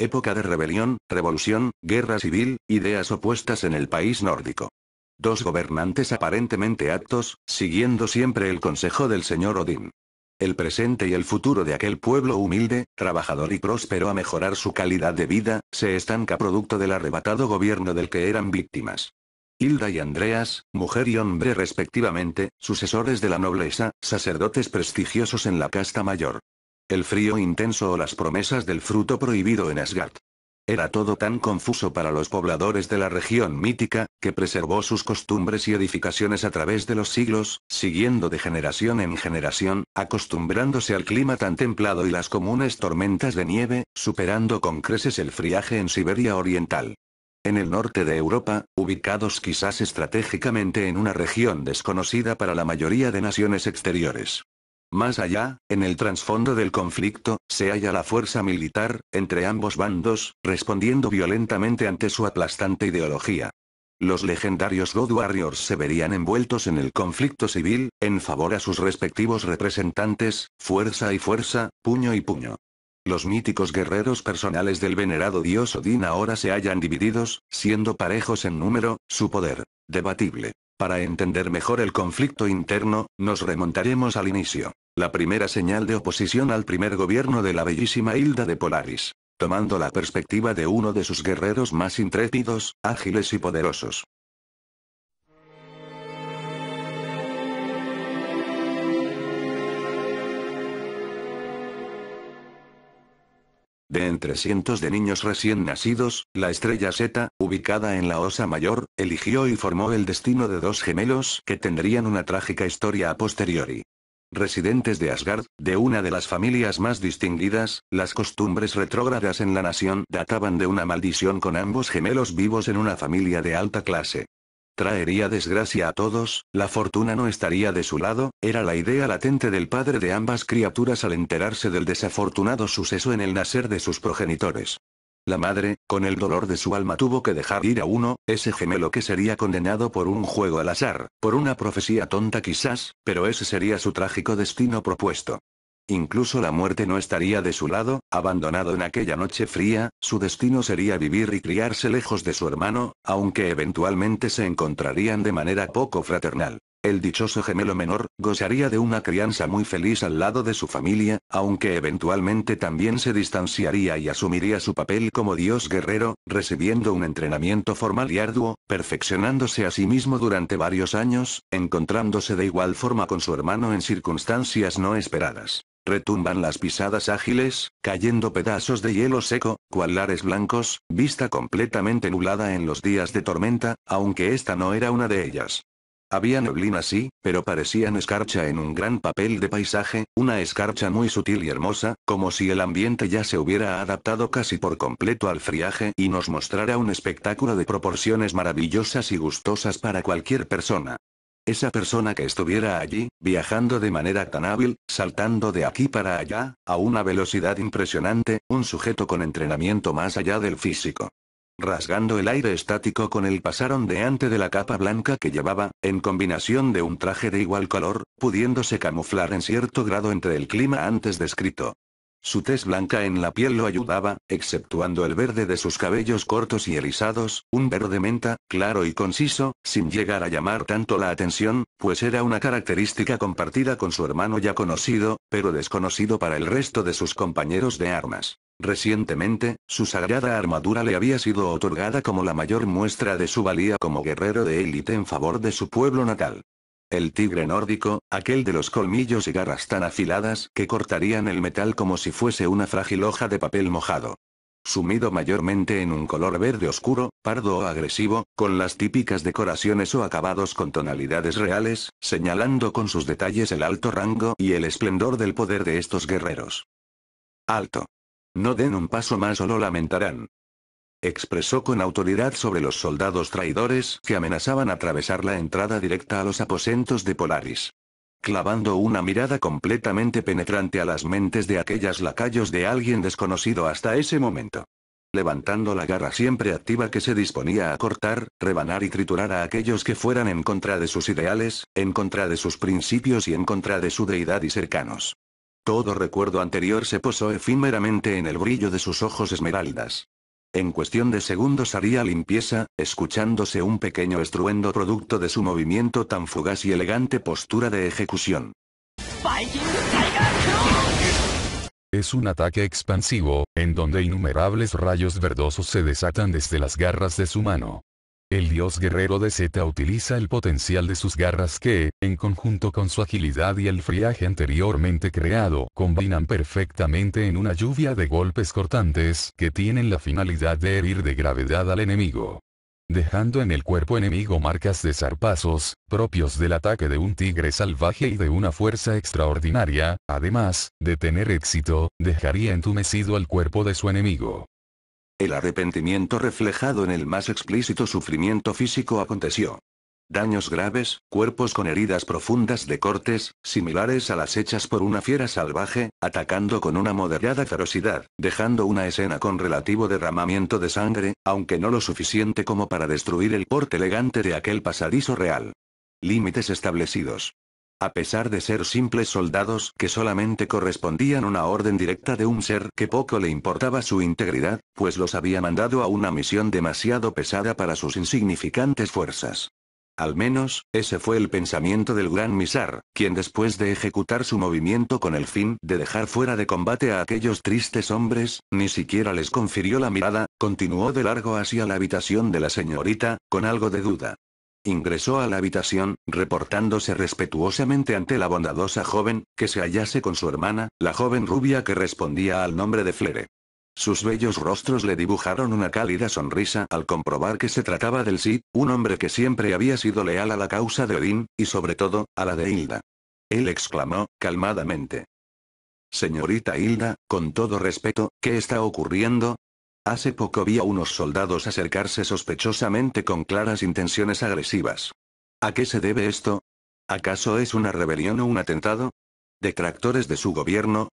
Época de rebelión, revolución, guerra civil, ideas opuestas en el país nórdico. Dos gobernantes aparentemente aptos, siguiendo siempre el consejo del señor Odín. El presente y el futuro de aquel pueblo humilde, trabajador y próspero a mejorar su calidad de vida, se estanca producto del arrebatado gobierno del que eran víctimas. Hilda y Andreas, mujer y hombre respectivamente, sucesores de la nobleza, sacerdotes prestigiosos en la casta mayor el frío intenso o las promesas del fruto prohibido en Asgard. Era todo tan confuso para los pobladores de la región mítica, que preservó sus costumbres y edificaciones a través de los siglos, siguiendo de generación en generación, acostumbrándose al clima tan templado y las comunes tormentas de nieve, superando con creces el friaje en Siberia Oriental. En el norte de Europa, ubicados quizás estratégicamente en una región desconocida para la mayoría de naciones exteriores. Más allá, en el trasfondo del conflicto, se halla la fuerza militar, entre ambos bandos, respondiendo violentamente ante su aplastante ideología. Los legendarios God Warriors se verían envueltos en el conflicto civil, en favor a sus respectivos representantes, fuerza y fuerza, puño y puño. Los míticos guerreros personales del venerado dios Odín ahora se hallan divididos, siendo parejos en número, su poder, debatible. Para entender mejor el conflicto interno, nos remontaremos al inicio. La primera señal de oposición al primer gobierno de la bellísima Hilda de Polaris. Tomando la perspectiva de uno de sus guerreros más intrépidos, ágiles y poderosos. De entre cientos de niños recién nacidos, la estrella Z, ubicada en la Osa Mayor, eligió y formó el destino de dos gemelos que tendrían una trágica historia a posteriori. Residentes de Asgard, de una de las familias más distinguidas, las costumbres retrógradas en la nación databan de una maldición con ambos gemelos vivos en una familia de alta clase. Traería desgracia a todos, la fortuna no estaría de su lado, era la idea latente del padre de ambas criaturas al enterarse del desafortunado suceso en el nacer de sus progenitores. La madre, con el dolor de su alma, tuvo que dejar ir a uno, ese gemelo que sería condenado por un juego al azar, por una profecía tonta quizás, pero ese sería su trágico destino propuesto. Incluso la muerte no estaría de su lado, abandonado en aquella noche fría, su destino sería vivir y criarse lejos de su hermano, aunque eventualmente se encontrarían de manera poco fraternal. El dichoso gemelo menor, gozaría de una crianza muy feliz al lado de su familia, aunque eventualmente también se distanciaría y asumiría su papel como dios guerrero, recibiendo un entrenamiento formal y arduo, perfeccionándose a sí mismo durante varios años, encontrándose de igual forma con su hermano en circunstancias no esperadas retumban las pisadas ágiles, cayendo pedazos de hielo seco, cual blancos, vista completamente nublada en los días de tormenta, aunque esta no era una de ellas. Había neblina sí, pero parecían escarcha en un gran papel de paisaje, una escarcha muy sutil y hermosa, como si el ambiente ya se hubiera adaptado casi por completo al friaje y nos mostrara un espectáculo de proporciones maravillosas y gustosas para cualquier persona. Esa persona que estuviera allí, viajando de manera tan hábil, saltando de aquí para allá, a una velocidad impresionante, un sujeto con entrenamiento más allá del físico. Rasgando el aire estático con el pasar ondeante de la capa blanca que llevaba, en combinación de un traje de igual color, pudiéndose camuflar en cierto grado entre el clima antes descrito. Su tez blanca en la piel lo ayudaba, exceptuando el verde de sus cabellos cortos y erizados, un verde menta, claro y conciso, sin llegar a llamar tanto la atención, pues era una característica compartida con su hermano ya conocido, pero desconocido para el resto de sus compañeros de armas. Recientemente, su sagrada armadura le había sido otorgada como la mayor muestra de su valía como guerrero de élite en favor de su pueblo natal. El tigre nórdico, aquel de los colmillos y garras tan afiladas que cortarían el metal como si fuese una frágil hoja de papel mojado. Sumido mayormente en un color verde oscuro, pardo o agresivo, con las típicas decoraciones o acabados con tonalidades reales, señalando con sus detalles el alto rango y el esplendor del poder de estos guerreros. Alto. No den un paso más o lo lamentarán. Expresó con autoridad sobre los soldados traidores que amenazaban atravesar la entrada directa a los aposentos de Polaris. Clavando una mirada completamente penetrante a las mentes de aquellas lacayos de alguien desconocido hasta ese momento levantando la garra siempre activa que se disponía a cortar, rebanar y triturar a aquellos que fueran en contra de sus ideales, en contra de sus principios y en contra de su deidad y cercanos. Todo recuerdo anterior se posó efímeramente en el brillo de sus ojos esmeraldas. En cuestión de segundos haría limpieza, escuchándose un pequeño estruendo producto de su movimiento tan fugaz y elegante postura de ejecución. Es un ataque expansivo, en donde innumerables rayos verdosos se desatan desde las garras de su mano. El dios guerrero de Z utiliza el potencial de sus garras que, en conjunto con su agilidad y el friaje anteriormente creado, combinan perfectamente en una lluvia de golpes cortantes que tienen la finalidad de herir de gravedad al enemigo. Dejando en el cuerpo enemigo marcas de zarpazos, propios del ataque de un tigre salvaje y de una fuerza extraordinaria, además, de tener éxito, dejaría entumecido al cuerpo de su enemigo. El arrepentimiento reflejado en el más explícito sufrimiento físico aconteció. Daños graves, cuerpos con heridas profundas de cortes, similares a las hechas por una fiera salvaje, atacando con una moderada ferocidad, dejando una escena con relativo derramamiento de sangre, aunque no lo suficiente como para destruir el porte elegante de aquel pasadizo real. Límites establecidos. A pesar de ser simples soldados que solamente correspondían una orden directa de un ser que poco le importaba su integridad, pues los había mandado a una misión demasiado pesada para sus insignificantes fuerzas. Al menos, ese fue el pensamiento del gran Misar, quien después de ejecutar su movimiento con el fin de dejar fuera de combate a aquellos tristes hombres, ni siquiera les confirió la mirada, continuó de largo hacia la habitación de la señorita, con algo de duda. Ingresó a la habitación, reportándose respetuosamente ante la bondadosa joven, que se hallase con su hermana, la joven rubia que respondía al nombre de Flere. Sus bellos rostros le dibujaron una cálida sonrisa al comprobar que se trataba del Cid, un hombre que siempre había sido leal a la causa de Odín, y sobre todo, a la de Hilda. Él exclamó, calmadamente. Señorita Hilda, con todo respeto, ¿qué está ocurriendo? Hace poco vi a unos soldados acercarse sospechosamente con claras intenciones agresivas. ¿A qué se debe esto? ¿Acaso es una rebelión o un atentado? ¿Detractores de su gobierno?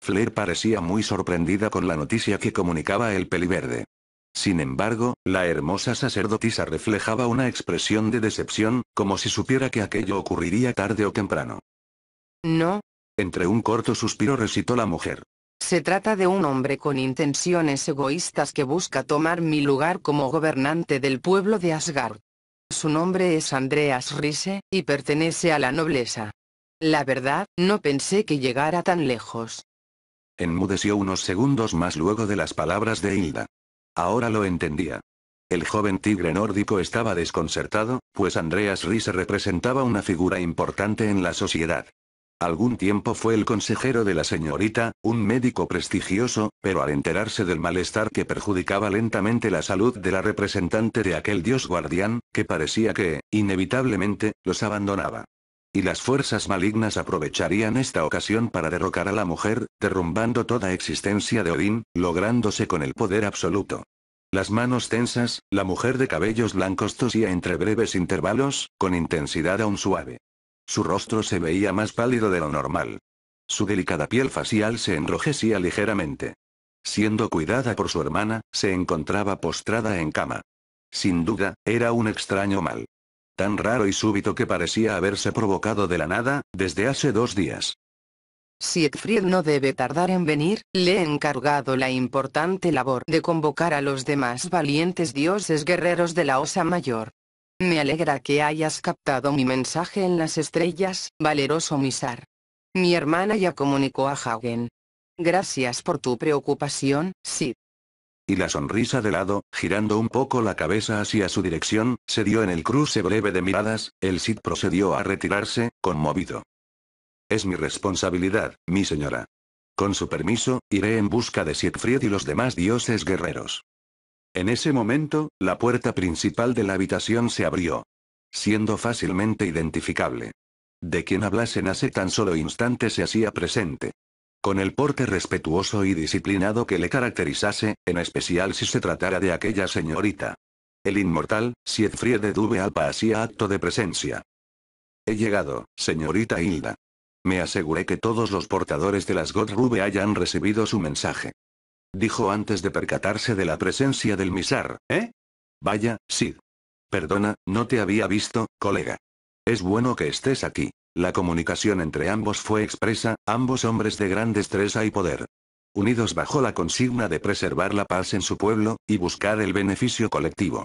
Flair parecía muy sorprendida con la noticia que comunicaba el peliverde. Sin embargo, la hermosa sacerdotisa reflejaba una expresión de decepción, como si supiera que aquello ocurriría tarde o temprano. No. Entre un corto suspiro recitó la mujer. Se trata de un hombre con intenciones egoístas que busca tomar mi lugar como gobernante del pueblo de Asgard. Su nombre es Andreas Rise, y pertenece a la nobleza. La verdad, no pensé que llegara tan lejos. Enmudeció unos segundos más luego de las palabras de Hilda. Ahora lo entendía. El joven tigre nórdico estaba desconcertado, pues Andreas Rise representaba una figura importante en la sociedad. Algún tiempo fue el consejero de la señorita, un médico prestigioso, pero al enterarse del malestar que perjudicaba lentamente la salud de la representante de aquel dios guardián, que parecía que, inevitablemente, los abandonaba. Y las fuerzas malignas aprovecharían esta ocasión para derrocar a la mujer, derrumbando toda existencia de Odín, lográndose con el poder absoluto. Las manos tensas, la mujer de cabellos blancos tosía entre breves intervalos, con intensidad aún suave. Su rostro se veía más pálido de lo normal. Su delicada piel facial se enrojecía ligeramente. Siendo cuidada por su hermana, se encontraba postrada en cama. Sin duda, era un extraño mal. Tan raro y súbito que parecía haberse provocado de la nada, desde hace dos días. Si Siegfried no debe tardar en venir, le he encargado la importante labor de convocar a los demás valientes dioses guerreros de la Osa Mayor. Me alegra que hayas captado mi mensaje en las estrellas, valeroso Misar. Mi hermana ya comunicó a Hagen. Gracias por tu preocupación, Sid. Y la sonrisa de lado, girando un poco la cabeza hacia su dirección, se dio en el cruce breve de miradas, el Sid procedió a retirarse, conmovido. Es mi responsabilidad, mi señora. Con su permiso, iré en busca de Siegfried y los demás dioses guerreros. En ese momento, la puerta principal de la habitación se abrió. Siendo fácilmente identificable. De quien hablasen hace tan solo instante se hacía presente. Con el porte respetuoso y disciplinado que le caracterizase, en especial si se tratara de aquella señorita. El inmortal, Siegfried de Dube Alpa hacía acto de presencia. He llegado, señorita Hilda. Me aseguré que todos los portadores de las Godrube hayan recibido su mensaje dijo antes de percatarse de la presencia del misar, ¿eh? Vaya, Sid. Perdona, no te había visto, colega. Es bueno que estés aquí. La comunicación entre ambos fue expresa, ambos hombres de gran destreza y poder. Unidos bajo la consigna de preservar la paz en su pueblo, y buscar el beneficio colectivo.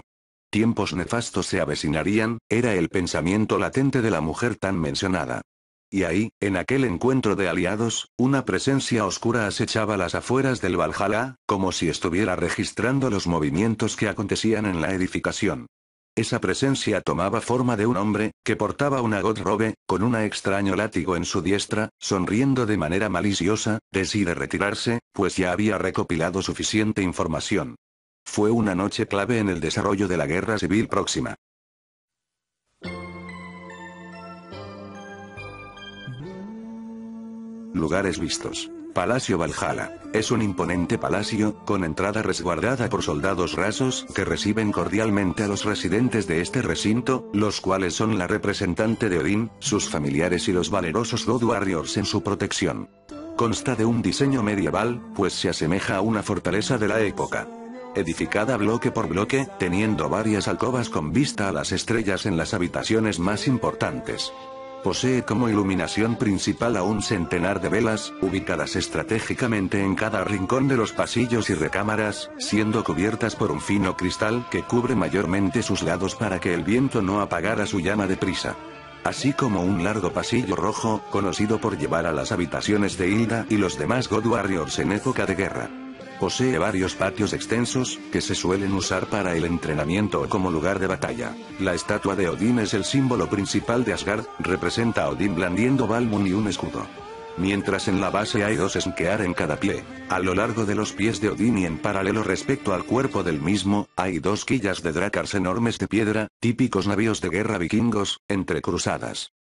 Tiempos nefastos se avecinarían, era el pensamiento latente de la mujer tan mencionada. Y ahí, en aquel encuentro de aliados, una presencia oscura acechaba las afueras del Valhalla, como si estuviera registrando los movimientos que acontecían en la edificación. Esa presencia tomaba forma de un hombre, que portaba una godrobe, con un extraño látigo en su diestra, sonriendo de manera maliciosa, decide retirarse, pues ya había recopilado suficiente información. Fue una noche clave en el desarrollo de la guerra civil próxima. Lugares vistos. Palacio Valhalla. Es un imponente palacio, con entrada resguardada por soldados rasos, que reciben cordialmente a los residentes de este recinto, los cuales son la representante de Odín, sus familiares y los valerosos God Warriors en su protección. Consta de un diseño medieval, pues se asemeja a una fortaleza de la época edificada bloque por bloque, teniendo varias alcobas con vista a las estrellas en las habitaciones más importantes. Posee como iluminación principal a un centenar de velas, ubicadas estratégicamente en cada rincón de los pasillos y recámaras, siendo cubiertas por un fino cristal que cubre mayormente sus lados para que el viento no apagara su llama deprisa. Así como un largo pasillo rojo, conocido por llevar a las habitaciones de Hilda y los demás God Warriors en época de guerra. Posee varios patios extensos, que se suelen usar para el entrenamiento o como lugar de batalla. La estatua de Odín es el símbolo principal de Asgard, representa a Odín blandiendo Balmun y un escudo. Mientras en la base hay dos esquear en cada pie, a lo largo de los pies de Odín y en paralelo respecto al cuerpo del mismo, hay dos quillas de dracars enormes de piedra, típicos navíos de guerra vikingos, entre cruzadas.